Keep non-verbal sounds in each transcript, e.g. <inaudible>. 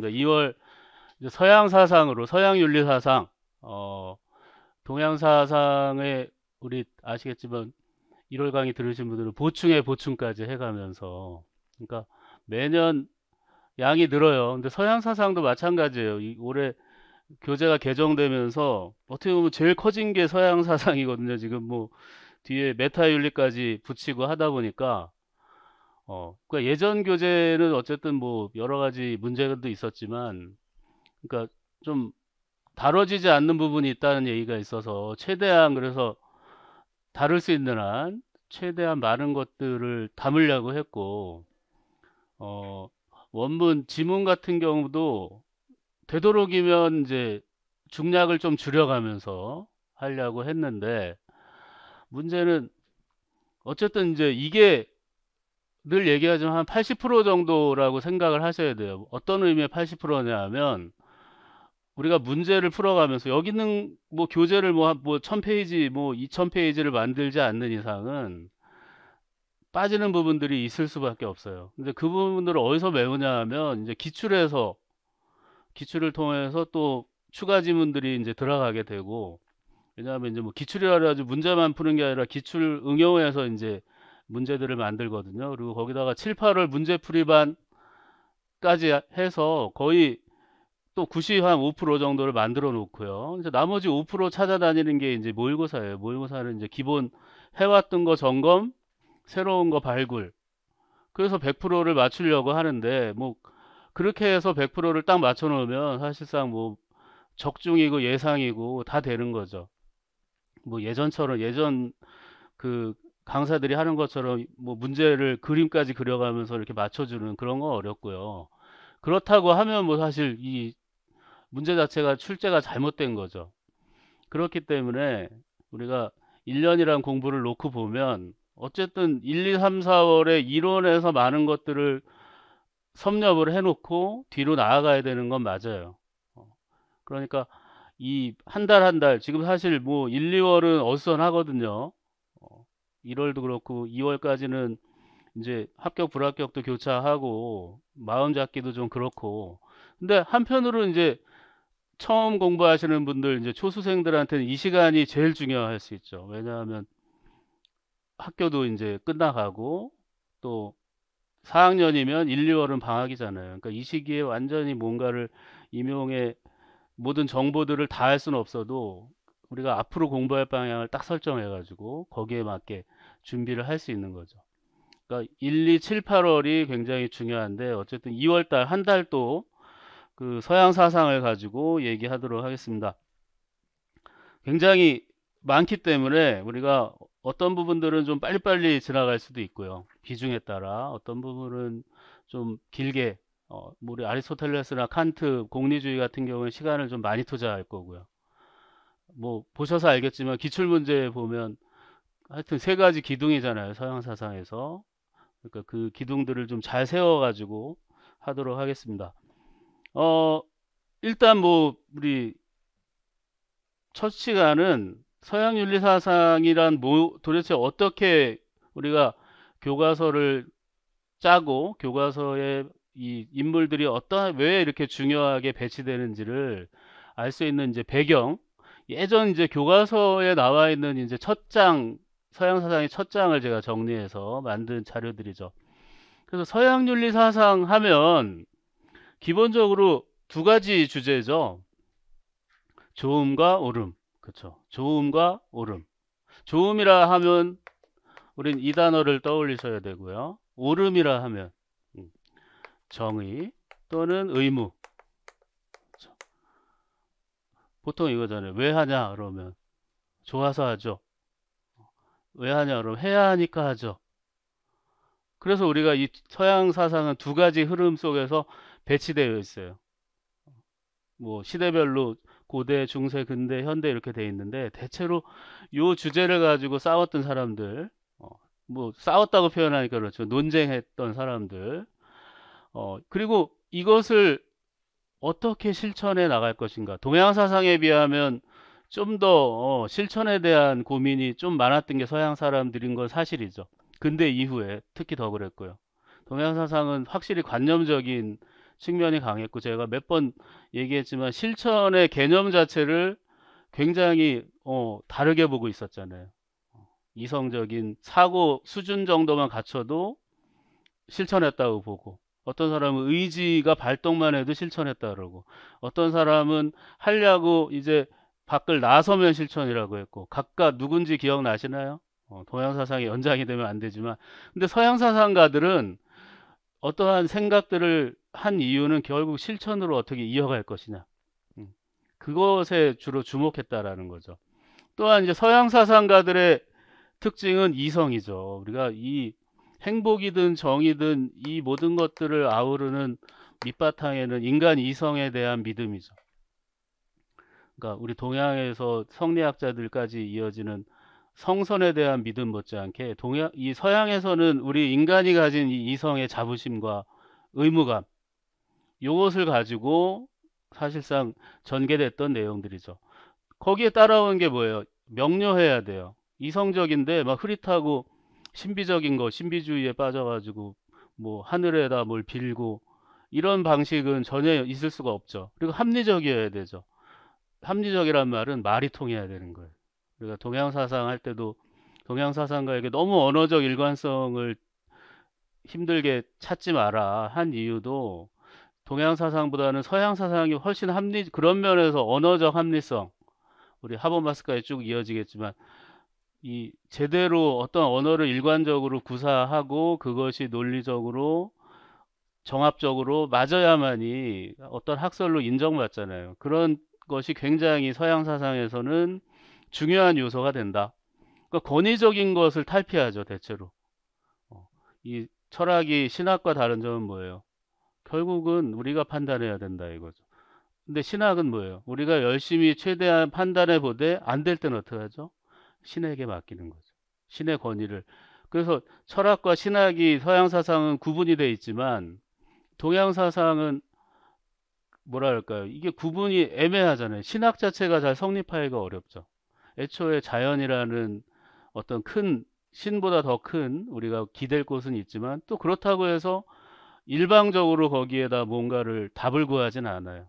그러니까 2월 서양 사상으로 서양 윤리 사상, 어, 동양 사상에 우리 아시겠지만 1월 강의 들으신 분들은 보충에 보충까지 해가면서 그러니까 매년 양이 늘어요. 근데 서양 사상도 마찬가지예요. 이, 올해 교재가 개정되면서 어떻게 보면 제일 커진 게 서양 사상이거든요. 지금 뭐 뒤에 메타 윤리까지 붙이고 하다 보니까 어, 그러니까 예전 교재는 어쨌든 뭐 여러 가지 문제도 있었지만, 그러니까 좀 다뤄지지 않는 부분이 있다는 얘기가 있어서 최대한 그래서 다룰 수 있는 한 최대한 많은 것들을 담으려고 했고, 어, 원문 지문 같은 경우도 되도록이면 이제 중략을 좀 줄여가면서 하려고 했는데 문제는 어쨌든 이제 이게 늘 얘기하지만 한 80% 정도라고 생각을 하셔야 돼요. 어떤 의미의 80%냐 하면 우리가 문제를 풀어가면서 여기는 뭐 교재를 뭐, 뭐 1000페이지 뭐 2000페이지를 만들지 않는 이상은 빠지는 부분들이 있을 수밖에 없어요. 근데 그 부분들을 어디서 메우냐 하면 이제 기출에서 기출을 통해서 또 추가 지문들이 이제 들어가게 되고 왜냐하면 이제 뭐 기출이라 해가지고 문제만 푸는 게 아니라 기출 응용해서 이제 문제들을 만들거든요. 그리고 거기다가 7, 8월 문제풀이반까지 해서 거의 또 90, 한5% 정도를 만들어 놓고요. 이제 나머지 5% 찾아다니는 게 이제 모의고사예요. 모의고사는 이제 기본 해왔던 거 점검, 새로운 거 발굴. 그래서 100%를 맞추려고 하는데, 뭐, 그렇게 해서 100%를 딱 맞춰 놓으면 사실상 뭐, 적중이고 예상이고 다 되는 거죠. 뭐 예전처럼 예전 그 강사들이 하는 것처럼 뭐 문제를 그림까지 그려가면서 이렇게 맞춰주는 그런 건 어렵고요. 그렇다고 하면 뭐 사실 이 문제 자체가 출제가 잘못된 거죠. 그렇기 때문에 우리가 1년이란 공부를 놓고 보면 어쨌든 1, 2, 3, 4월에 이론에서 많은 것들을 섭렵을 해놓고 뒤로 나아가야 되는 건 맞아요. 어, 그러니까 이 한 달 한달 한 달 지금 사실 뭐 1, 2월은 어수선하거든요. 1월도 그렇고 2월까지는 이제 합격 불합격도 교차하고 마음 잡기도 좀 그렇고 근데 한편으로 이제 처음 공부하시는 분들 이제 초수생들한테는 이 시간이 제일 중요할 수 있죠 왜냐하면 학교도 이제 끝나가고 또 4학년이면 1, 2월은 방학이잖아요 그러니까 이 시기에 완전히 뭔가를 임용의 모든 정보들을 다 할 수는 없어도 우리가 앞으로 공부할 방향을 딱 설정해 가지고 거기에 맞게 준비를 할 수 있는 거죠. 그러니까 1, 2, 7, 8월이 굉장히 중요한데 어쨌든 2월 달 한달또그 서양 사상을 가지고 얘기하도록 하겠습니다. 굉장히 많기 때문에 우리가 어떤 부분들은 좀 빨리빨리 지나갈 수도 있고요. 비중에 따라 어떤 부분은 좀 길게 어, 뭐 우리 아리스토텔레스나 칸트 공리주의 같은 경우는 시간을 좀 많이 투자할 거고요. 뭐 보셔서 알겠지만 기출 문제 보면 하여튼 세 가지 기둥이잖아요. 서양 사상에서. 그러니까 그 기둥들을 좀 잘 세워 가지고 하도록 하겠습니다. 어, 일단 뭐 우리 첫 시간은 서양 윤리 사상이란 뭐 도대체 어떻게 우리가 교과서를 짜고 교과서에 이 인물들이 어떤 왜 이렇게 중요하게 배치되는지를 알 수 있는 이제 배경 예전 이제 교과서에 나와 있는 이제 첫장 서양 사상의 첫 장을 제가 정리해서 만든 자료들이죠. 그래서 서양 윤리 사상 하면 기본적으로 두 가지 주제죠. 좋음과 옳음. 그렇죠. 좋음과 옳음. 좋음이라 하면 우린 이 단어를 떠올리셔야 되고요. 옳음이라 하면 음, 정의 또는 의무. 그렇죠. 보통 이거잖아요. 왜 하냐 그러면 좋아서 하죠. 왜 하냐 그럼 해야 하니까 하죠. 그래서 우리가 이 서양 사상은 두 가지 흐름 속에서 배치되어 있어요. 뭐 시대별로 고대, 중세, 근대, 현대 이렇게 돼 있는데 대체로 요 주제를 가지고 싸웠던 사람들, 어, 뭐 싸웠다고 표현하니까 그렇죠. 논쟁했던 사람들, 어, 그리고 이것을 어떻게 실천해 나갈 것인가. 동양 사상에 비하면 좀더 어, 실천에 대한 고민이 좀 많았던 게 서양 사람들인 건 사실이죠. 근데 이후에 특히 더 그랬고요. 동양 사상은 확실히 관념적인 측면이 강했고 제가 몇 번 얘기했지만 실천의 개념 자체를 굉장히 어, 다르게 보고 있었잖아요. 이성적인 사고 수준 정도만 갖춰도 실천했다고 보고 어떤 사람은 의지가 발동만 해도 실천했다 고 그러고 어떤 사람은 하려고 이제 밖을 나서면 실천이라고 했고 각각 누군지 기억나시나요? 어, 동양 사상의 연장이 되면 안 되지만 근데 서양 사상가들은 어떠한 생각들을 한 이유는 결국 실천으로 어떻게 이어갈 것이냐 음, 그것에 주로 주목했다라는 거죠. 또한 이제 서양 사상가들의 특징은 이성이죠. 우리가 이 행복이든 정의든 이 모든 것들을 아우르는 밑바탕에는 인간 이성에 대한 믿음이죠. 그러니까 우리 동양에서 성리학자들까지 이어지는 성선에 대한 믿음 못지않게 동양 이 서양에서는 우리 인간이 가진 이 이성의 자부심과 의무감 요것을 가지고 사실상 전개됐던 내용들이죠. 거기에 따라온 게 뭐예요? 명료해야 돼요. 이성적인데 막 흐릿하고 신비적인 거, 신비주의에 빠져가지고 뭐 하늘에다 뭘 빌고 이런 방식은 전혀 있을 수가 없죠. 그리고 합리적이어야 되죠. 합리적이란 말은 말이 통해야 되는 거예요. 우리가 동양사상 할 때도 동양사상가에게 너무 언어적 일관성을 힘들게 찾지 마라 한 이유도 동양사상보다는 서양사상이 훨씬 합리, 그런 면에서 언어적 합리성, 우리 하버마스까지 쭉 이어지겠지만, 이 제대로 어떤 언어를 일관적으로 구사하고 그것이 논리적으로 정합적으로 맞아야만이 어떤 학설로 인정받잖아요. 그런 것이 굉장히 서양 사상에서는 중요한 요소가 된다. 그러니까 권위적인 것을 탈피하죠, 대체로. 어, 이 철학이 신학과 다른 점은 뭐예요? 결국은 우리가 판단해야 된다 이거죠. 근데 신학은 뭐예요? 우리가 열심히 최대한 판단해 보되 안 될 때는 어떻게 하죠? 신에게 맡기는 거죠. 신의 권위를. 그래서 철학과 신학이 서양 사상은 구분이 돼 있지만 동양 사상은 뭐랄까요 이게 구분이 애매하잖아요 신학 자체가 잘 성립하기가 어렵죠 애초에 자연이라는 어떤 큰 신보다 더 큰 우리가 기댈 곳은 있지만 또 그렇다고 해서 일방적으로 거기에다 뭔가를 답을 구하진 않아요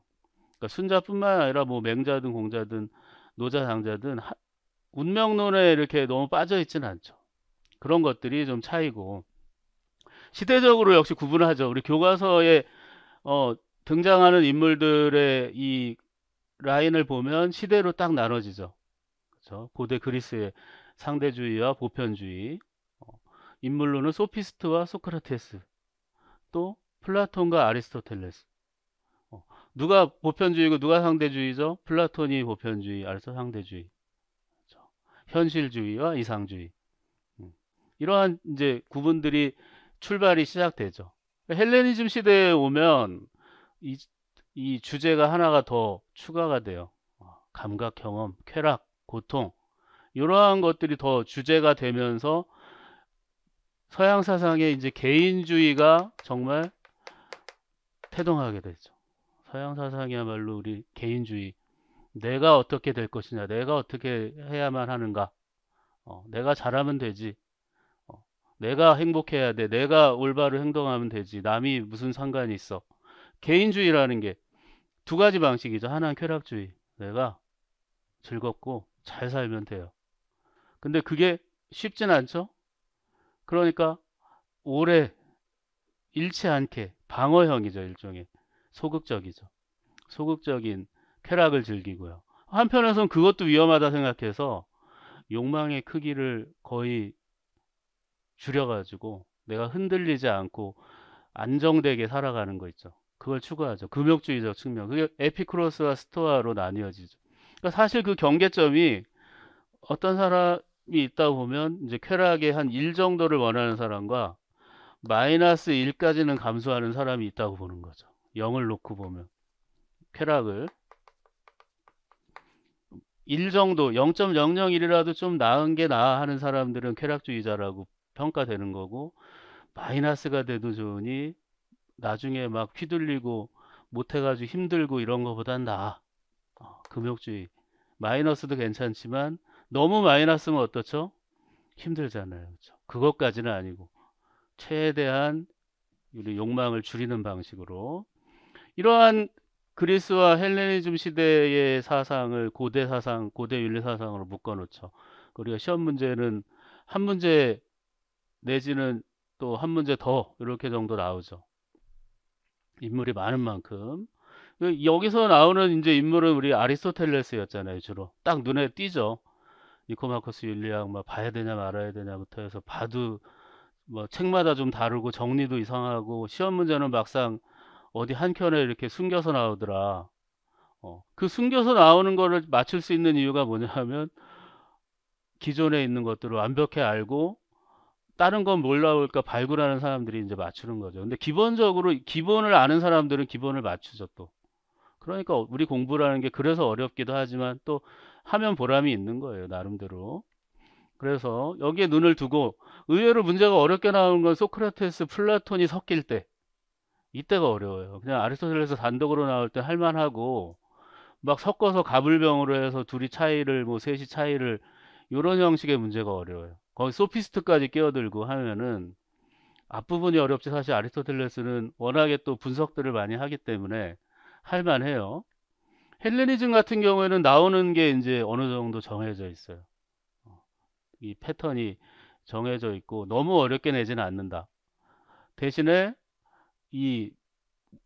그러니까 순자뿐만 아니라 뭐 맹자든 공자든 노자 장자든 하, 운명론에 이렇게 너무 빠져 있지는 않죠 그런 것들이 좀 차이고 시대적으로 역시 구분하죠 우리 교과서에 어, 등장하는 인물들의 이 라인을 보면 시대로 딱 나눠지죠. 그렇죠? 고대 그리스의 상대주의와 보편주의, 어, 인물로는 소피스트와 소크라테스, 또 플라톤과 아리스토텔레스. 어, 누가 보편주의고 누가 상대주의죠? 플라톤이 보편주의, 아리스토 상대주의. 그렇죠? 현실주의와 이상주의. 음, 이러한 이제 구분들이 출발이 시작되죠. 그러니까 헬레니즘 시대에 오면 이, 이 주제가 하나가 더 추가가 돼요. 어, 감각, 경험, 쾌락, 고통 이러한 것들이 더 주제가 되면서 서양 사상의 이제 개인주의가 정말 태동하게 되죠 서양 사상이야말로 우리 개인주의 내가 어떻게 될 것이냐 내가 어떻게 해야만 하는가 어, 내가 잘하면 되지 어, 내가 행복해야 돼 내가 올바로 행동하면 되지 남이 무슨 상관이 있어 개인주의라는 게 두 가지 방식이죠. 하나는 쾌락주의. 내가 즐겁고 잘 살면 돼요. 근데 그게 쉽진 않죠. 그러니까 오래 잃지 않게 방어형이죠. 일종의 소극적이죠. 소극적인 쾌락을 즐기고요. 한편에선 그것도 위험하다 생각해서 욕망의 크기를 거의 줄여가지고 내가 흔들리지 않고 안정되게 살아가는 거 있죠. 그걸 추구하죠. 금욕주의적 측면. 그게 에피크로스와 스토아로 나뉘어지죠. 그러니까 사실 그 경계점이 어떤 사람이 있다 보면 이제 쾌락의 한 일 정도를 원하는 사람과 마이너스 일까지는 감수하는 사람이 있다고 보는 거죠. 영을 놓고 보면 쾌락을 일 정도 0.001이라도 좀 나은 게 나아 하는 사람들은 쾌락주의자라고 평가되는 거고 마이너스가 돼도 좋으니 나중에 막 휘둘리고 못해가지고 힘들고 이런 거보단 나아. 어, 금욕주의. 마이너스도 괜찮지만 너무 마이너스면 어떻죠? 힘들잖아요. 그렇죠? 그것까지는 아니고 최대한 우리 욕망을 줄이는 방식으로 이러한 그리스와 헬레니즘 시대의 사상을 고대 사상, 고대 윤리 사상으로 묶어 놓죠. 우리가 시험 문제는 한 문제 내지는 또 한 문제 더 이렇게 정도 나오죠. 인물이 많은 만큼 그 여기서 나오는 이제 인물은 우리 아리스토텔레스였잖아요 주로 딱 눈에 띄죠 니코마커스 윤리학막 뭐 봐야 되냐 말아야 되냐부터 해서 봐도 뭐 책마다 좀 다르고 정리도 이상하고 시험 문제는 막상 어디 한켠에 이렇게 숨겨서 나오더라 어, 그 숨겨서 나오는 거를 맞출 수 있는 이유가 뭐냐 하면 기존에 있는 것들을 완벽히 알고 다른 건 몰라볼까 발굴하는 사람들이 이제 맞추는 거죠. 근데 기본적으로 기본을 아는 사람들은 기본을 맞추죠 또. 그러니까 우리 공부라는 게 그래서 어렵기도 하지만 또 하면 보람이 있는 거예요 나름대로. 그래서 여기에 눈을 두고 의외로 문제가 어렵게 나오는 건 소크라테스, 플라톤이 섞일 때 이때가 어려워요. 그냥 아리스토텔레스 단독으로 나올 때 할만하고 막 섞어서 가불병으로 해서 둘이 차이를 뭐 셋이 차이를 이런 형식의 문제가 어려워요. 거의 소피스트까지 끼어들고 하면은 앞부분이 어렵지 사실 아리스토텔레스는 워낙에 또 분석들을 많이 하기 때문에 할만해요. 헬레니즘 같은 경우에는 나오는 게 이제 어느 정도 정해져 있어요. 어, 이 패턴이 정해져 있고 너무 어렵게 내지는 않는다. 대신에 이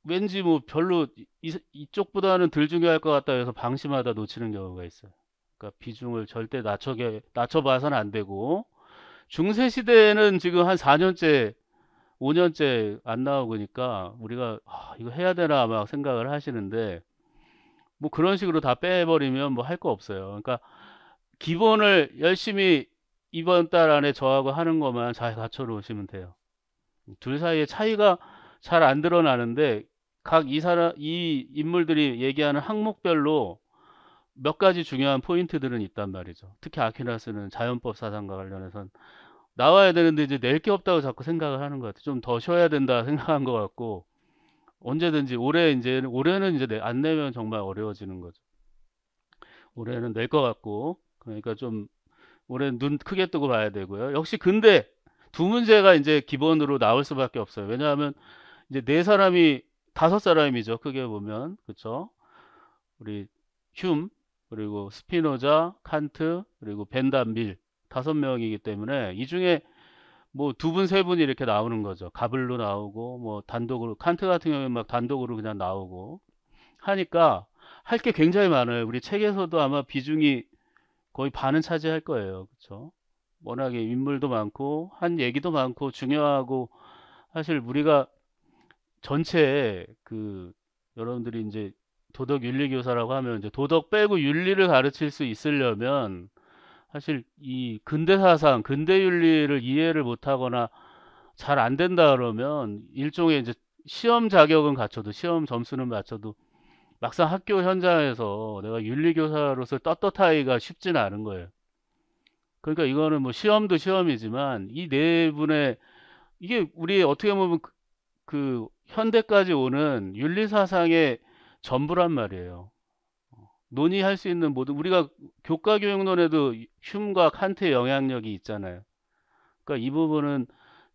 왠지 뭐 별로 이, 이쪽보다는 덜 중요할 것 같다 해서 방심하다 놓치는 경우가 있어요. 그러니까 비중을 절대 낮춰 낮춰봐서는 안 되고 중세 시대에는 지금 한 4년째 5년째 안 나오니까 그러니까 우리가 아, 이거 해야 되나 막 생각을 하시는데 뭐 그런 식으로 다 빼버리면 뭐 할 거 없어요. 그러니까 기본을 열심히 이번 달 안에 저하고 하는 것만 잘 갖춰 놓으시면 돼요. 둘 사이에 차이가 잘 안 드러나는데 각 이 사람 이 인물들이 얘기하는 항목별로 몇 가지 중요한 포인트들은 있단 말이죠. 특히 아퀴나스는 자연법 사상과 관련해선 나와야 되는데 이제 낼 게 없다고 자꾸 생각을 하는 것 같아요. 좀 더 쉬어야 된다 생각한 것 같고 언제든지 올해 이제 올해는 이제 안 내면 정말 어려워지는 거죠. 올해는 낼 것 같고 그러니까 좀 올해 눈 크게 뜨고 봐야 되고요. 역시 근데 두 문제가 이제 기본으로 나올 수밖에 없어요. 왜냐하면 이제 네 사람이 다섯 사람이죠. 크게 보면 그렇죠. 우리 흉 그리고 스피노자, 칸트, 그리고 벤담 빌 다섯 명이기 때문에 이 중에 뭐 두 분, 세 분이 이렇게 나오는 거죠. 가블로 나오고 뭐 단독으로 칸트 같은 경우는 막 단독으로 그냥 나오고 하니까 할 게 굉장히 많아요. 우리 책에서도 아마 비중이 거의 반은 차지할 거예요. 그렇죠? 워낙에 인물도 많고 한 얘기도 많고 중요하고 사실 우리가 전체 그 여러분들이 이제 도덕 윤리 교사라고 하면 이제 도덕 빼고 윤리를 가르칠 수 있으려면 사실 이 근대 사상, 근대 윤리를 이해를 못하거나 잘 안 된다 그러면 일종의 이제 시험 자격은 갖춰도 시험 점수는 맞춰도 막상 학교 현장에서 내가 윤리교사로서 떳떳하기가 쉽진 않은 거예요. 그러니까 이거는 뭐 시험도 시험이지만 이 네 분의 이게 우리 어떻게 보면 그, 그 현대까지 오는 윤리사상의 전부란 말이에요. 논의할 수 있는 모든 우리가 교과 교육론에도 흉과 칸트의 영향력이 있잖아요. 그러니까 이 부분은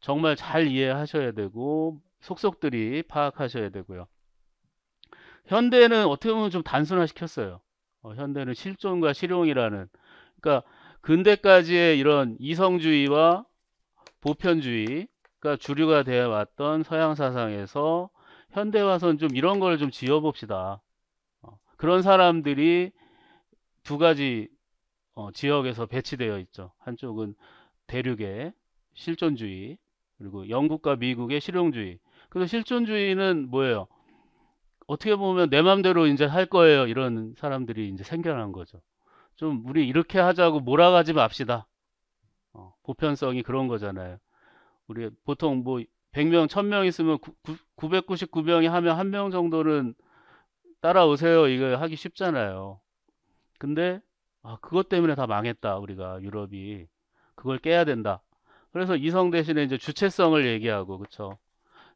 정말 잘 이해하셔야 되고 속속들이 파악하셔야 되고요. 현대는 어떻게 보면 좀 단순화시켰어요. 어, 현대는 실존과 실용이라는 그러니까 근대까지의 이런 이성주의와 보편주의 그 주류가 되어 왔던 서양 사상에서 현대 와선 좀 이런 걸 좀 지어봅시다. 어, 그런 사람들이 두 가지 어, 지역에서 배치되어 있죠. 한쪽은 대륙의 실존주의 그리고 영국과 미국의 실용주의. 그래서 실존주의는 뭐예요? 어떻게 보면 내 맘대로 이제 할 거예요. 이런 사람들이 이제 생겨난 거죠. 좀 우리 이렇게 하자고 몰아가지 맙시다. 어, 보편성이 그런 거잖아요. 우리 보통 뭐 100명, 1000명 있으면 구, 구, 999명이 하면 한 명 정도는 따라오세요. 이거 하기 쉽잖아요. 근데 아, 그것 때문에 다 망했다. 우리가 유럽이 그걸 깨야 된다. 그래서 이성 대신에 이제 주체성을 얘기하고 그쵸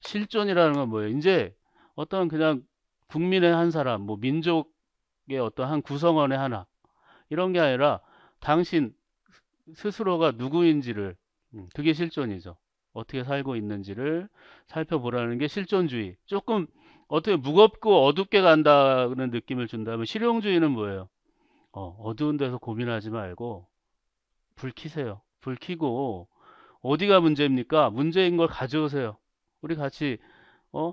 실존이라는 건 뭐예요? 이제 어떤 그냥 국민의 한 사람, 뭐 민족의 어떤 한 구성원의 하나 이런 게 아니라 당신 스스로가 누구인지를 음, 그게 실존이죠. 어떻게 살고 있는지를 살펴보라는 게 실존주의. 조금 어떻게 무겁고 어둡게 간다는 느낌을 준다면 실용주의는 뭐예요? 어, 어 두운 데서 고민하지 말고 불 켜세요. 불 켜고 어디가 문제입니까? 문제인 걸 가져오세요. 우리 같이 어?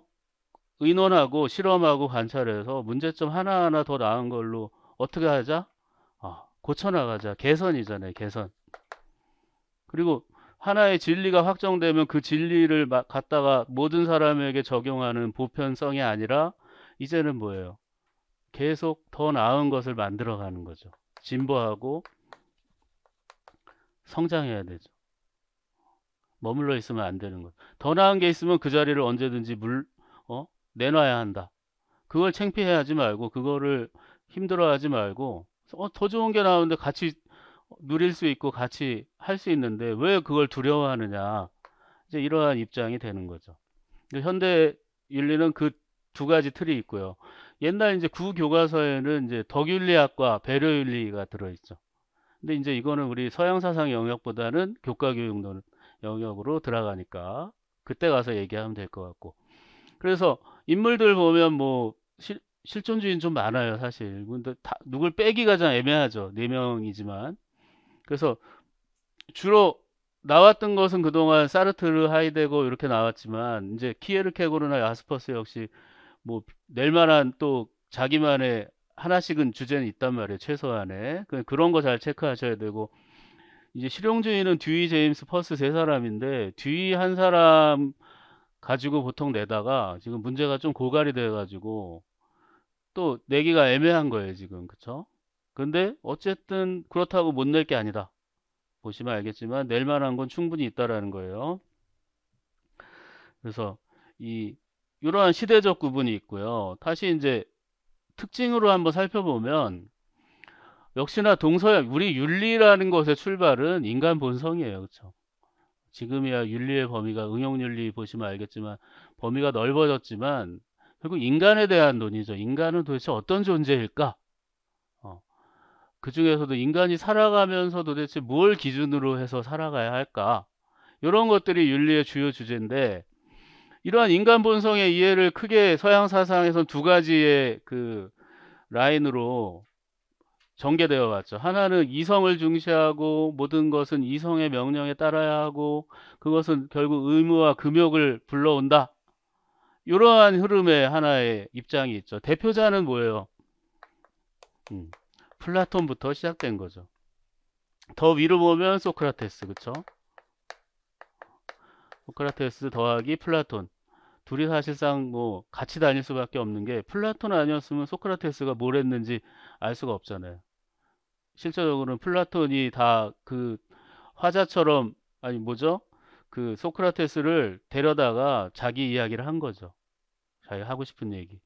의논하고 실험하고 관찰해서 문제점 하나하나 더 나은 걸로 어떻게 하자? 어, 고쳐나가자. 개선이잖아요. 개선. 그리고 하나의 진리가 확정되면 그 진리를 갖다가 모든 사람에게 적용하는 보편성이 아니라 이제는 뭐예요? 계속 더 나은 것을 만들어 가는 거죠. 진보하고 성장해야 되죠. 머물러 있으면 안 되는 거예요. 더 나은 게 있으면 그 자리를 언제든지 물, 어? 내놔야 한다. 그걸 창피해하지 말고, 그거를 힘들어하지 말고, 어, 더 좋은 게 나오는데 같이 누릴 수 있고 같이 할 수 있는데 왜 그걸 두려워하느냐 이제 이러한 입장이 되는 거죠. 현대 윤리는 그 두 가지 틀이 있고요. 옛날 이제 구교과서에는 이제 덕윤리학과 배려윤리가 들어있죠. 근데 이제 이거는 우리 서양 사상 영역보다는 교과 교육 영역으로 들어가니까 그때 가서 얘기하면 될 것 같고. 그래서 인물들 보면 뭐 실, 실존주의는 좀 많아요, 사실. 근데 다, 누굴 빼기 가장 애매하죠. 네 명이지만. 그래서 주로 나왔던 것은 그동안 사르트르, 하이데거 이렇게 나왔지만 이제 키에르케고르나 야스퍼스 역시 뭐 낼 만한 또 자기만의 하나씩은 주제는 있단 말이에요. 최소한의 그런 거 잘 체크하셔야 되고 이제 실용주의는 듀이, 제임스, 퍼스 세 사람인데 듀이 한 사람 가지고 보통 내다가 지금 문제가 좀 고갈이 돼가지고 또 내기가 애매한 거예요 지금 그쵸? 근데 어쨌든 그렇다고 못 낼 게 아니다. 보시면 알겠지만 낼 만한 건 충분히 있다라는 거예요. 그래서 이 이러한 시대적 구분이 있고요. 다시 이제 특징으로 한번 살펴보면 역시나 동서양 우리 윤리라는 것의 출발은 인간 본성이에요. 그렇죠? 지금이야 윤리의 범위가 응용윤리 보시면 알겠지만 범위가 넓어졌지만 결국 인간에 대한 논의죠. 인간은 도대체 어떤 존재일까? 그 중에서도 인간이 살아가면서 도대체 뭘 기준으로 해서 살아가야 할까? 이런 것들이 윤리의 주요 주제인데 이러한 인간 본성의 이해를 크게 서양 사상에선 두 가지의 그 라인으로 전개되어 왔죠. 하나는 이성을 중시하고 모든 것은 이성의 명령에 따라야 하고 그것은 결국 의무와 금욕을 불러온다. 이러한 흐름의 하나의 입장이 있죠. 대표자는 뭐예요? 음. 플라톤부터 시작된 거죠. 더 위로 보면 소크라테스 그쵸? 소크라테스 더하기 플라톤 둘이 사실상 뭐 같이 다닐 수밖에 없는 게 플라톤 아니었으면 소크라테스가 뭘 했는지 알 수가 없잖아요. 실제적으로는 플라톤이 다 그 화자처럼 아니 뭐죠? 그 소크라테스를 데려다가 자기 이야기를 한 거죠. 자기 하고 싶은 얘기.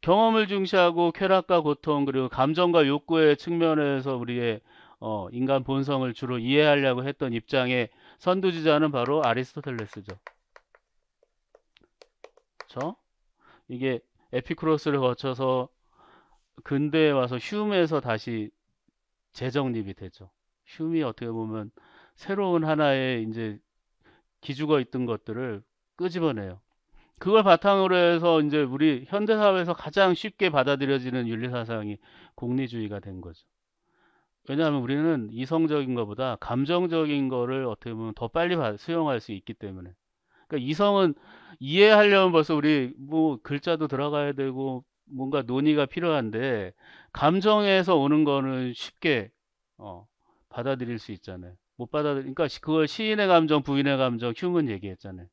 경험을 중시하고 쾌락과 고통 그리고 감정과 욕구의 측면에서 우리의 어, 인간 본성을 주로 이해하려고 했던 입장의 선두지자는 바로 아리스토텔레스죠. 그렇 이게 에피크로스를 거쳐서 근대에 와서 흉에서 다시 재정립이 되죠. 흉이 어떻게 보면 새로운 하나의 이제 기죽어 있던 것들을 끄집어내요. 그걸 바탕으로 해서 이제 우리 현대 사회에서 가장 쉽게 받아들여지는 윤리 사상이 공리주의가 된 거죠. 왜냐하면 우리는 이성적인 것보다 감정적인 거를 어떻게 보면 더 빨리 수용할 수 있기 때문에. 그러니까 이성은 이해하려면 벌써 우리 뭐 글자도 들어가야 되고 뭔가 논의가 필요한데 감정에서 오는 거는 쉽게 어, 받아들일 수 있잖아요. 못 받아들이니까 그러니까 그걸 시인의 감정, 부인의 감정, 흉은 얘기했잖아요.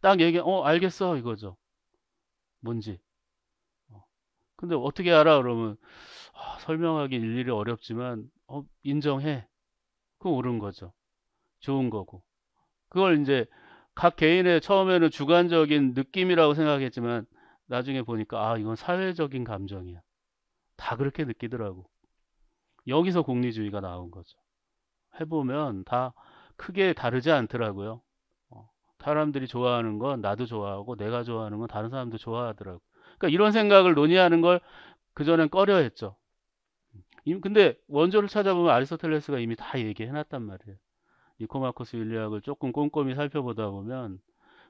딱 얘기, 어, 알겠어. 이거죠. 뭔지. 어. 근데 어떻게 알아? 그러면 아, 설명하기 일일이 어렵지만 어, 인정해. 그 옳은 거죠. 좋은 거고. 그걸 이제 각 개인의 처음에는 주관적인 느낌이라고 생각했지만 나중에 보니까 아 이건 사회적인 감정이야. 다 그렇게 느끼더라고. 여기서 공리주의가 나온 거죠. 해보면 다 크게 다르지 않더라고요. 사람들이 좋아하는 건 나도 좋아하고 내가 좋아하는 건 다른 사람도 좋아하더라고. 그러니까 이런 생각을 논의하는 걸 그전엔 꺼려 했죠. 음, 근데 원조를 찾아보면 아리스토텔레스가 이미 다 얘기해 놨단 말이에요. 니코마코스 윤리학을 조금 꼼꼼히 살펴보다 보면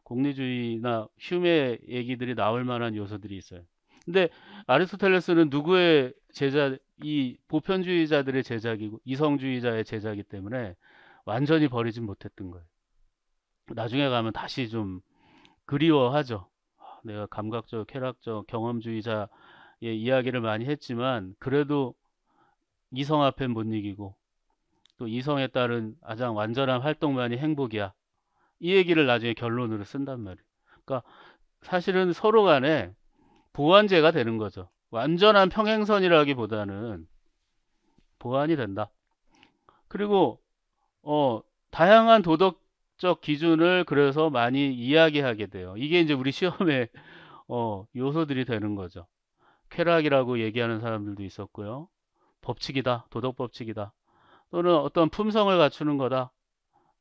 공리주의나 휴메 얘기들이 나올 만한 요소들이 있어요. 근데 아리스토텔레스는 누구의 제자, 이 보편주의자들의 제작이고 이성주의자의 제자이기 때문에 완전히 버리진 못했던 거예요. 나중에 가면 다시 좀 그리워하죠. 아, 내가 감각적, 쾌락적, 경험주의자의 이야기를 많이 했지만 그래도 이성 앞엔 못 이기고 또 이성에 따른 가장 완전한 활동만이 행복이야. 이 얘기를 나중에 결론으로 쓴단 말이에요. 그러니까 사실은 서로 간에 보완제가 되는 거죠. 완전한 평행선이라기보다는 보완이 된다. 그리고 어 다양한 도덕 적 기준을 그래서 많이 이야기하게 돼요. 이게 이제 우리 시험의 <laughs> 어, 요소들이 되는 거죠. 쾌락이라고 얘기하는 사람들도 있었고요. 법칙이다. 도덕 법칙이다. 또는 어떤 품성을 갖추는 거다.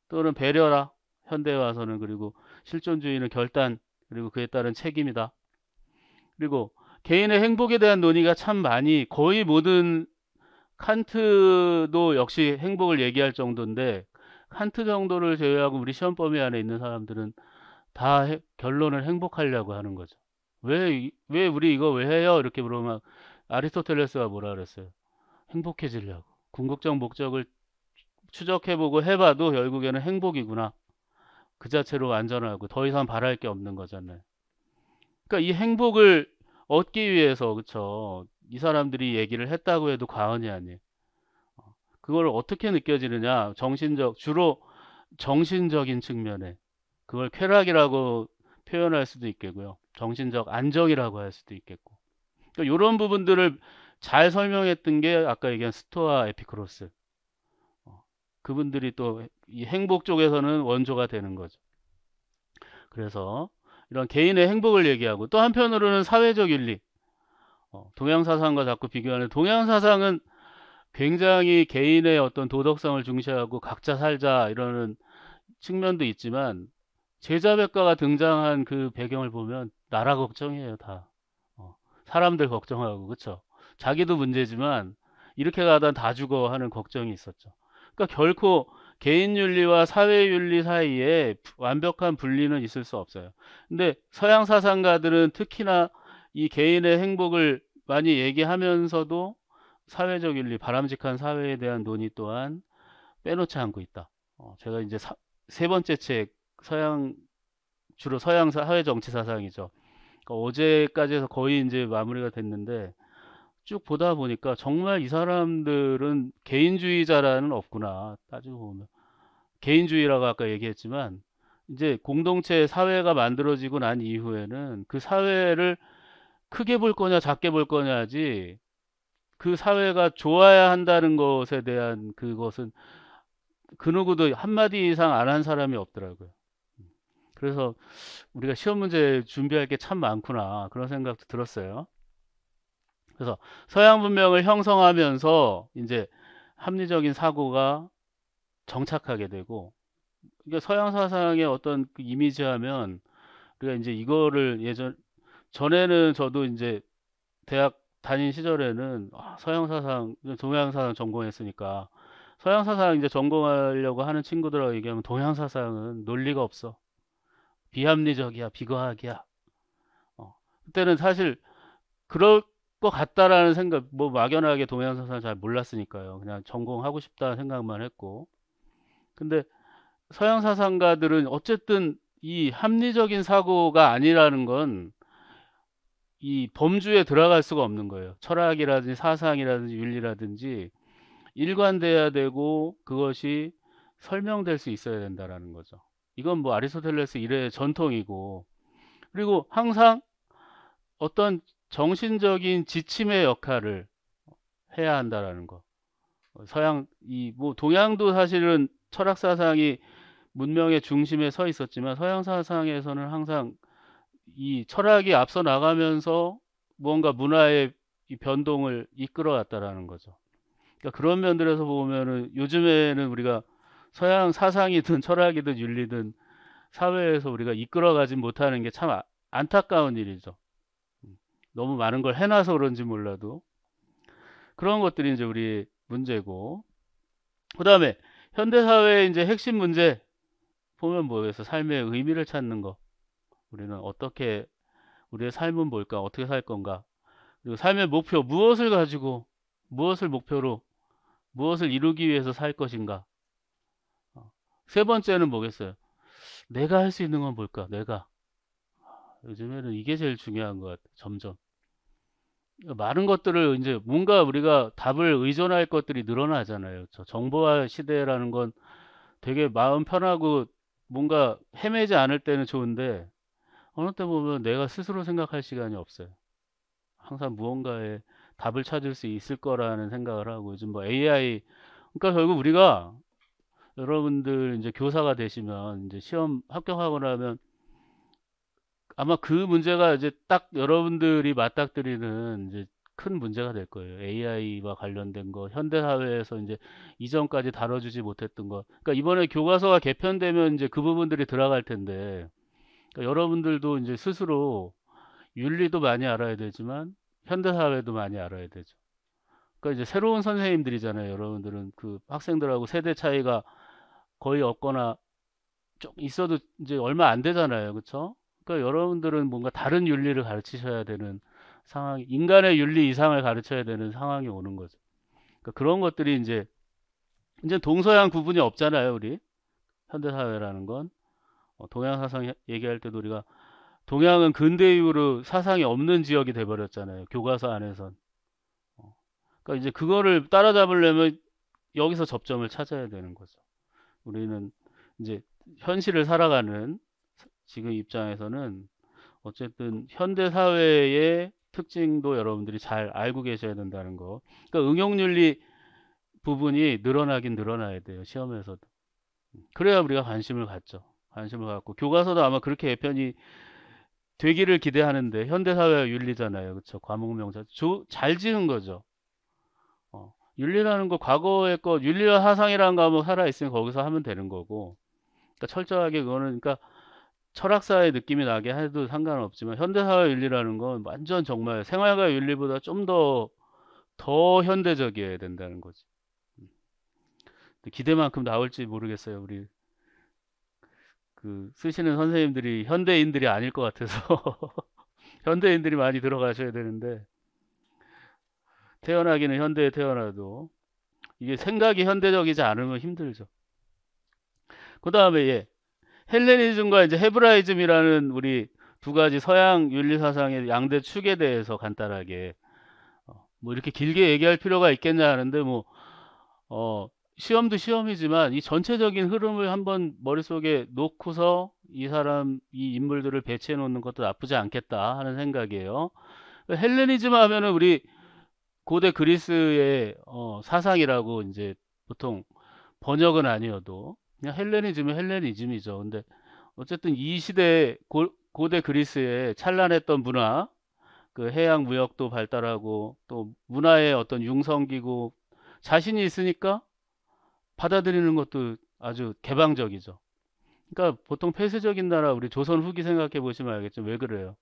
또는 배려라. 현대에 와서는 그리고 실존주의는 결단 그리고 그에 따른 책임이다. 그리고 개인의 행복에 대한 논의가 참 많이 거의 모든 칸트도 역시 행복을 얘기할 정도인데 한트 정도를 제외하고 우리 시험 범위 안에 있는 사람들은 다 해, 결론을 행복하려고 하는 거죠. 왜, 왜 우리 이거 왜 해요? 이렇게 물어보면 아리스토텔레스가 뭐라 그랬어요? 행복해지려고. 궁극적 목적을 추적해보고 해봐도 결국에는 행복이구나. 그 자체로 안전하고 더 이상 바랄 게 없는 거잖아요. 그러니까 이 행복을 얻기 위해서 그쵸 이 사람들이 얘기를 했다고 해도 과언이 아니에요. 그걸 어떻게 느껴지느냐 정신적 주로 정신적인 측면에 그걸 쾌락이라고 표현할 수도 있겠고요 정신적 안정이라고 할 수도 있겠고 그러니까 이런 부분들을 잘 설명했던 게 아까 얘기한 스토아 에피크로스 어, 그분들이 또 이 행복 쪽에서는 원조가 되는 거죠 그래서 이런 개인의 행복을 얘기하고 또 한편으로는 사회적 윤리 어, 동양사상과 자꾸 비교하는 동양사상은 굉장히 개인의 어떤 도덕성을 중시하고 각자 살자 이러는 측면도 있지만 제자백과가 등장한 그 배경을 보면 나라 걱정이에요 다 어, 사람들 걱정하고 그렇죠 자기도 문제지만 이렇게 가다 다 죽어 하는 걱정이 있었죠 그러니까 결코 개인윤리와 사회윤리 사이에 완벽한 분리는 있을 수 없어요 근데 서양 사상가들은 특히나 이 개인의 행복을 많이 얘기하면서도 사회적 윤리, 바람직한 사회에 대한 논의 또한 빼놓지 않고 있다. 어, 제가 이제 사, 세 번째 책 서양 주로 서양 사회 정치 사상이죠. 그러니까 어제까지 해서 거의 이제 마무리가 됐는데 쭉 보다 보니까 정말 이 사람들은 개인주의자라는 없구나 따지고 보면 개인주의라고 아까 얘기했지만 이제 공동체 사회가 만들어지고 난 이후에는 그 사회를 크게 볼 거냐 작게 볼 거냐지 그 사회가 좋아야 한다는 것에 대한 그것은 그 누구도 한마디 이상 안 한 사람이 없더라고요. 그래서 우리가 시험 문제 준비할 게 참 많구나 그런 생각도 들었어요. 그래서 서양 문명을 형성하면서 이제 합리적인 사고가 정착하게 되고 그러니까 서양 사상의 어떤 그 이미지하면 우리가 이제 이거를 예전 전에는 저도 이제 대학 다닌 시절에는 아, 서양 사상, 동양 사상 전공했으니까 서양 사상 이제 전공하려고 하는 친구들하고 얘기하면 동양 사상은 논리가 없어. 비합리적이야, 비과학이야. 어, 그때는 사실 그럴 것 같다라는 생각, 뭐 막연하게 동양 사상 잘 몰랐으니까요. 그냥 전공하고 싶다는 생각만 했고. 근데 서양 사상가들은 어쨌든 이 합리적인 사고가 아니라는 건이 범주에 들어갈 수가 없는 거예요. 철학이라든지 사상이라든지 윤리라든지 일관돼야 되고 그것이 설명될 수 있어야 된다라는 거죠. 이건 뭐 아리스토텔레스 이래의 전통이고 그리고 항상 어떤 정신적인 지침의 역할을 해야 한다라는 거. 어, 서양 이 뭐 동양도 사실은 철학 사상이 문명의 중심에 서 있었지만 서양 사상에서는 항상 이 철학이 앞서 나가면서 무언가 문화의 이 변동을 이끌어왔다라는 거죠. 그러니까 그런 면들에서 보면은 요즘에는 우리가 서양 사상이든 철학이든 윤리든 사회에서 우리가 이끌어가지 못하는 게참 아, 안타까운 일이죠. 너무 많은 걸 해놔서 그런지 몰라도 그런 것들이 이제 우리 문제고 그 다음에 현대사회의 이제 핵심 문제 보면 뭐에서 삶의 의미를 찾는 거 우리는 어떻게 우리의 삶은 뭘까? 어떻게 살 건가? 그리고 삶의 목표 무엇을 가지고 무엇을 목표로 무엇을 이루기 위해서 살 것인가? 어, 세 번째는 뭐겠어요? 내가 할 수 있는 건 뭘까? 내가. 요즘에는 이게 제일 중요한 것 같아요. 점점. 많은 것들을 이제 뭔가 우리가 답을 의존할 것들이 늘어나잖아요. 저 정보화 시대라는 건 되게 마음 편하고 뭔가 헤매지 않을 때는 좋은데 어느 때 보면 내가 스스로 생각할 시간이 없어요. 항상 무언가에 답을 찾을 수 있을 거라는 생각을 하고 요즘 뭐 AI 그러니까 결국 우리가 여러분들 이제 교사가 되시면 이제 시험 합격하고 나면 아마 그 문제가 이제 딱 여러분들이 맞닥뜨리는 이제 큰 문제가 될 거예요. AI와 관련된 거, 현대 사회에서 이제 이전까지 다뤄주지 못했던 거. 그러니까 이번에 교과서가 개편되면 이제 그 부분들이 들어갈 텐데 그러니까 여러분들도 이제 스스로 윤리도 많이 알아야 되지만 현대사회도 많이 알아야 되죠. 그러니까 이제 새로운 선생님들이잖아요. 여러분들은 그 학생들하고 세대 차이가 거의 없거나 좀 있어도 이제 얼마 안 되잖아요. 그렇죠? 그러니까 여러분들은 뭔가 다른 윤리를 가르치셔야 되는 상황, 인간의 윤리 이상을 가르쳐야 되는 상황이 오는 거죠. 그러니까 그런 것들이 이제 이제 동서양 구분이 없잖아요, 우리 현대 사회라는 건. 어, 동양 사상 얘기할 때도 우리가 동양은 근대 이후로 사상이 없는 지역이 돼버렸잖아요. 교과서 안에선. 어, 그러니까 이제 그거를 따라잡으려면 여기서 접점을 찾아야 되는 거죠. 우리는 이제 현실을 살아가는 지금 입장에서는 어쨌든 현대 사회의 특징도 여러분들이 잘 알고 계셔야 된다는 거. 그러니까 응용윤리 부분이 늘어나긴 늘어나야 돼요. 시험에서도. 음, 그래야 우리가 관심을 갖죠. 관심을 갖고 교과서도 아마 그렇게 예편이 되기를 기대하는데 현대사회 윤리잖아요. 그렇죠. 과목명사. 주, 잘 지은 거죠. 어, 윤리라는 거 과거의 거 윤리와 사상이라는 과목 살아있으면 거기서 하면 되는 거고 그러니까 철저하게 그거는 그러니까 철학사의 느낌이 나게 해도 상관없지만 현대사회 윤리라는 건 완전 정말 생활과 윤리보다 좀 더더 더 현대적이어야 된다는 거지. 음. 기대만큼 나올지 모르겠어요. 우리 그 쓰시는 선생님들이 현대인들이 아닐 것 같아서 <laughs> 현대인들이 많이 들어가셔야 되는데 태어나기는 현대에 태어나도 이게 생각이 현대적이지 않으면 힘들죠. 그 다음에 예, 헬레니즘과 이제 헤브라이즘이라는 우리 두 가지 서양 윤리 사상의 양대 축에 대해서 간단하게 어, 뭐 이렇게 길게 얘기할 필요가 있겠냐 하는데 뭐 어, 시험도 시험이지만 이 전체적인 흐름을 한번 머릿속에 놓고서 이 사람 이 인물들을 배치해 놓는 것도 나쁘지 않겠다 하는 생각이에요. 헬레니즘 하면은 우리 고대 그리스의 어, 사상이라고 이제 보통 번역은 아니어도 그냥 헬레니즘은 헬레니즘이죠. 근데 어쨌든 이 시대 고, 고대 그리스의 찬란했던 문화, 그 해양 무역도 발달하고 또 문화의 어떤 융성기고 자신이 있으니까 받아들이는 것도 아주 개방적이죠. 그러니까 보통 폐쇄적인 나라 우리 조선 후기 생각해 보시면 알겠지만 왜 그래요?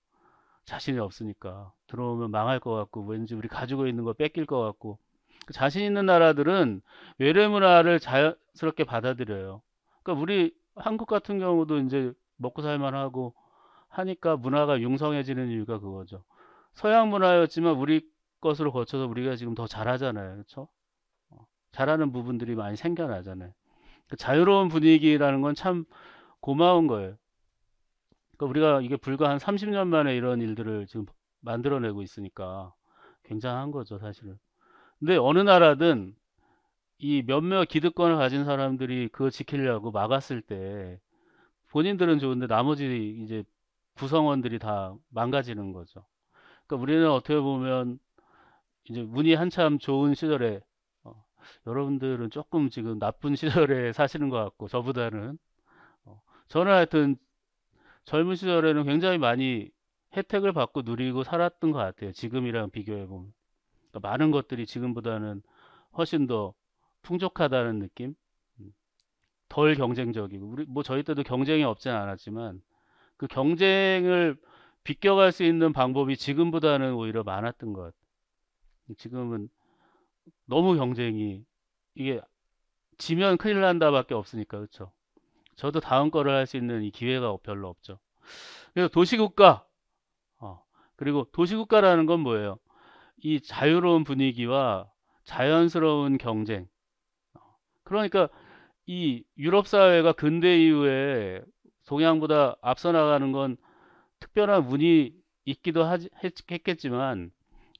자신이 없으니까 들어오면 망할 것 같고 왠지 우리 가지고 있는 거 뺏길 것 같고 그 자신 있는 나라들은 외래 문화를 자연스럽게 받아들여요. 그러니까 우리 한국 같은 경우도 이제 먹고 살만하고 하니까 문화가 융성해지는 이유가 그거죠. 서양 문화였지만 우리 것으로 거쳐서 우리가 지금 더 잘하잖아요. 그렇죠? 잘하는 부분들이 많이 생겨나잖아요. 그 자유로운 분위기라는 건 참 고마운 거예요. 그러니까 우리가 이게 불과 한 30년 만에 이런 일들을 지금 만들어내고 있으니까 굉장한 거죠, 사실은. 근데 어느 나라든 이 몇몇 기득권을 가진 사람들이 그거 지키려고 막았을 때 본인들은 좋은데 나머지 이제 구성원들이 다 망가지는 거죠. 그러니까 우리는 어떻게 보면 이제 문이 한참 좋은 시절에 여러분들은 조금 지금 나쁜 <laughs> 시절에 사시는 것 같고 저보다는 어, 저는 하여튼 젊은 시절에는 굉장히 많이 혜택을 받고 누리고 살았던 것 같아요. 지금이랑 비교해 보면 그러니까 많은 것들이 지금보다는 훨씬 더 풍족하다는 느낌. 음, 덜 경쟁적이고 우리 뭐 저희 때도 경쟁이 없진 않았지만 그 경쟁을 비껴갈 수 있는 방법이 지금보다는 오히려 많았던 것 같아요. 지금은 너무 경쟁이 이게 지면 큰일 난다밖에 없으니까 그렇죠. 저도 다음 거를 할 수 있는 이 기회가 별로 없죠. 그래서 도시국가 어, 그리고 도시국가라는 건 뭐예요? 이 자유로운 분위기와 자연스러운 경쟁. 어, 그러니까 이 유럽 사회가 근대 이후에 동양보다 앞서 나가는 건 특별한 운이 있기도 하 했, 했겠지만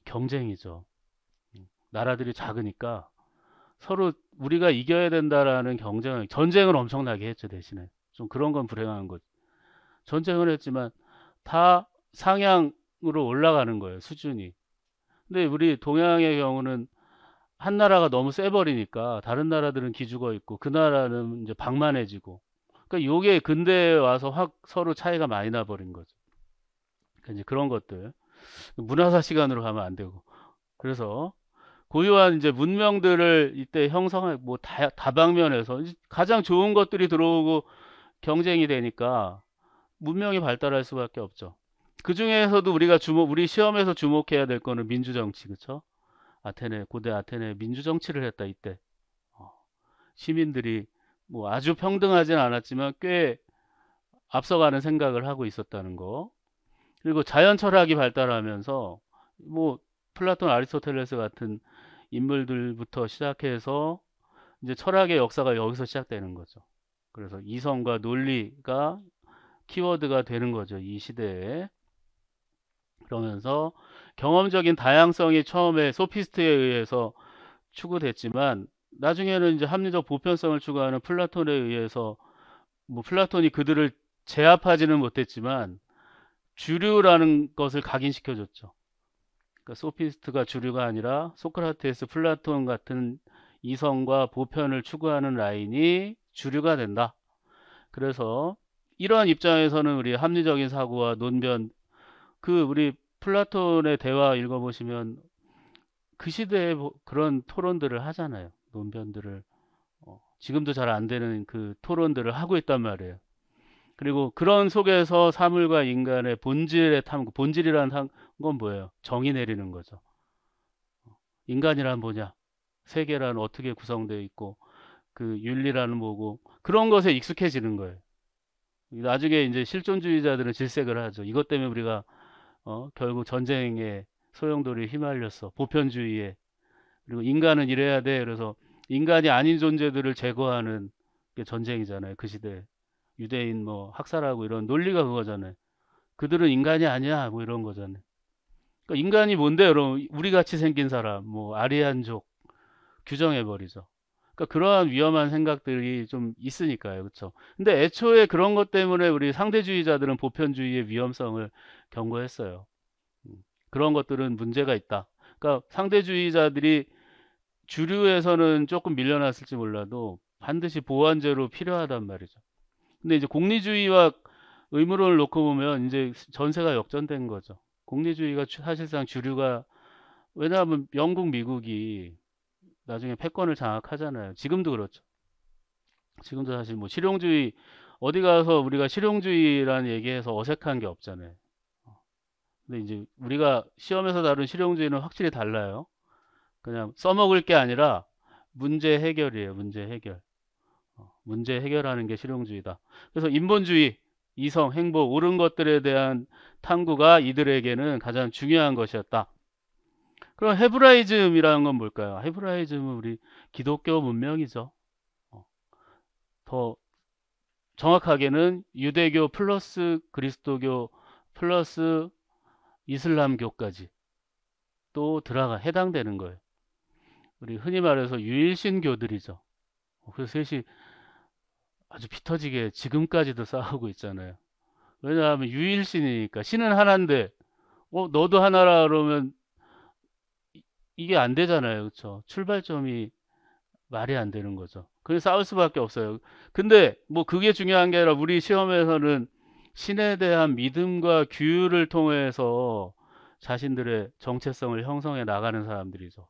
경쟁이죠. 나라들이 작으니까 서로 우리가 이겨야 된다라는 경쟁을 전쟁을 엄청나게 했죠 대신에 좀 그런 건 불행한 거죠 전쟁을 했지만 다 상향으로 올라가는 거예요 수준이 근데 우리 동양의 경우는 한 나라가 너무 세버리니까 다른 나라들은 기죽어 있고 그 나라는 이제 방만해지고 그러니까 요게 근대에 와서 확 서로 차이가 많이 나버린 거죠 그러니까 이제 그런 것들 문화사 시간으로 가면 안 되고 그래서 고유한 이제 문명들을 이때 형성할 뭐 다, 다방면에서 가장 좋은 것들이 들어오고 경쟁이 되니까 문명이 발달할 수밖에 없죠. 그 중에서도 우리가 주목 우리 시험에서 주목해야 될 거는 민주정치 그쵸 아테네 고대 아테네 민주정치를 했다 이때 어, 시민들이 뭐 아주 평등하진 않았지만 꽤 앞서가는 생각을 하고 있었다는 거 그리고 자연 철학이 발달하면서 뭐 플라톤 아리스토텔레스 같은 인물들부터 시작해서 이제 철학의 역사가 여기서 시작되는 거죠. 그래서 이성과 논리가 키워드가 되는 거죠. 이 시대에. 그러면서 경험적인 다양성이 처음에 소피스트에 의해서 추구됐지만 나중에는 이제 합리적 보편성을 추구하는 플라톤에 의해서 뭐 플라톤이 그들을 제압하지는 못했지만 주류라는 것을 각인시켜줬죠. 그러니까 소피스트가 주류가 아니라 소크라테스, 플라톤 같은 이성과 보편을 추구하는 라인이 주류가 된다. 그래서 이러한 입장에서는 우리 합리적인 사고와 논변 그 우리 플라톤의 대화 읽어보시면 그 시대에 그런 토론들을 하잖아요. 논변들을 어, 지금도 잘 안 되는 그 토론들을 하고 있단 말이에요. 그리고 그런 속에서 사물과 인간의 본질의 탐구, 그 본질이라는 건 뭐예요? 정의 내리는 거죠. 인간이란 뭐냐? 세계란 어떻게 구성되어 있고, 그 윤리라는 뭐고, 그런 것에 익숙해지는 거예요. 나중에 이제 실존주의자들은 질색을 하죠. 이것 때문에 우리가 어, 결국 전쟁에 소용돌이 휘말렸어. 보편주의에. 그리고 인간은 이래야 돼. 그래서 인간이 아닌 존재들을 제거하는 게 전쟁이잖아요. 그 시대에. 유대인 뭐 학살하고 이런 논리가 그거잖아요. 그들은 인간이 아니야 뭐 이런 거잖아요. 그러니까 인간이 뭔데 여러분 우리 같이 생긴 사람 뭐 아리안족 규정해 버리죠. 그러니까 그러한 위험한 생각들이 좀 있으니까요. 그렇죠? 근데 애초에 그런 것 때문에 우리 상대주의자들은 보편주의의 위험성을 경고했어요. 음, 그런 것들은 문제가 있다. 그러니까 상대주의자들이 주류에서는 조금 밀려났을지 몰라도 반드시 보완제로 필요하단 말이죠. 근데 이제 공리주의와 의무론을 놓고 보면 이제 전세가 역전된 거죠. 공리주의가 사실상 주류가 왜냐하면 영국, 미국이 나중에 패권을 장악하잖아요. 지금도 그렇죠. 지금도 사실 뭐 실용주의 어디 가서 우리가 실용주의라는 얘기해서 어색한 게 없잖아요. 근데 이제 우리가 시험에서 다룬 실용주의는 확실히 달라요. 그냥 써먹을 게 아니라 문제 해결이에요. 문제 해결. 문제 해결하는 게 실용주의다. 그래서 인본주의, 이성, 행복, 옳은 것들에 대한 탐구가 이들에게는 가장 중요한 것이었다. 그럼 헤브라이즘이라는 건 뭘까요? 헤브라이즘은 우리 기독교 문명이죠. 어, 더 정확하게는 유대교 플러스 그리스도교 플러스 이슬람교까지 또 들어가 해당되는 거예요. 우리 흔히 말해서 유일신교들이죠. 어, 그래서 셋이 아주 피터지게 지금까지도 싸우고 있잖아요. 왜냐하면 유일신이니까 신은 하나인데 어 너도 하나라 그러면 이게 안 되잖아요. 그렇죠? 출발점이 말이 안 되는 거죠. 그래서 싸울 수밖에 없어요. 근데 뭐 그게 중요한 게 아니라 우리 시험에서는 신에 대한 믿음과 규율을 통해서 자신들의 정체성을 형성해 나가는 사람들이죠.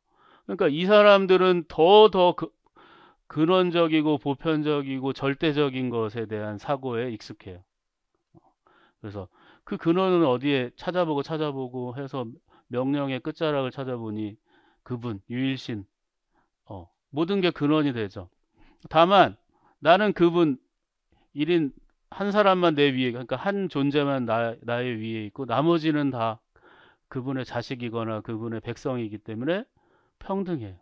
그러니까 이 사람들은 더더 더 그 근원적이고 보편적이고 절대적인 것에 대한 사고에 익숙해요. 그래서 그 근원은 어디에 찾아보고 찾아보고 해서 명령의 끝자락을 찾아보니 그분, 유일신, 어, 모든 게 근원이 되죠. 다만 나는 그분 1인 한 사람만 내 위에 그러니까 한 존재만 나, 나의 위에 있고 나머지는 다 그분의 자식이거나 그분의 백성이기 때문에 평등해요.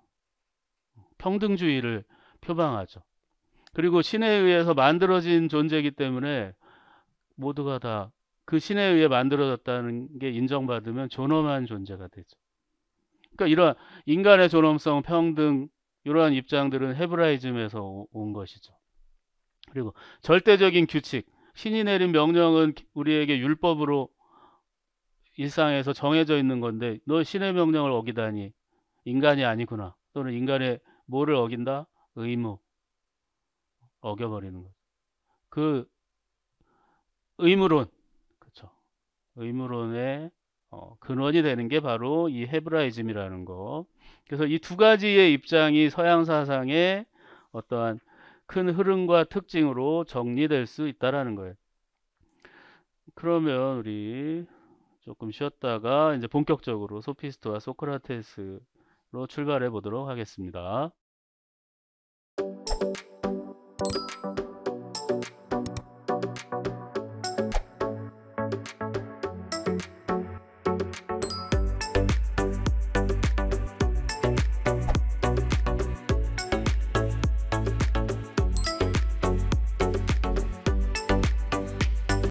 평등주의를 표방하죠. 그리고 신에 의해서 만들어진 존재이기 때문에 모두가 다 그 신에 의해 만들어졌다는 게 인정받으면 존엄한 존재가 되죠. 그러니까 이러한 인간의 존엄성, 평등 이러한 입장들은 헤브라이즘에서 온 것이죠. 그리고 절대적인 규칙, 신이 내린 명령은 우리에게 율법으로 일상에서 정해져 있는 건데 너 신의 명령을 어기다니 인간이 아니구나 또는 인간의 뭐를 어긴다 의무 어겨버리는 거죠. 그 의무론, 그렇죠. 의무론의 어, 근원이 되는 게 바로 이 헤브라이즘이라는 거. 그래서 이 두 가지의 입장이 서양 사상의 어떠한 큰 흐름과 특징으로 정리될 수 있다라는 거예요. 그러면 우리 조금 쉬었다가 이제 본격적으로 소피스트와 소크라테스로 출발해 보도록 하겠습니다.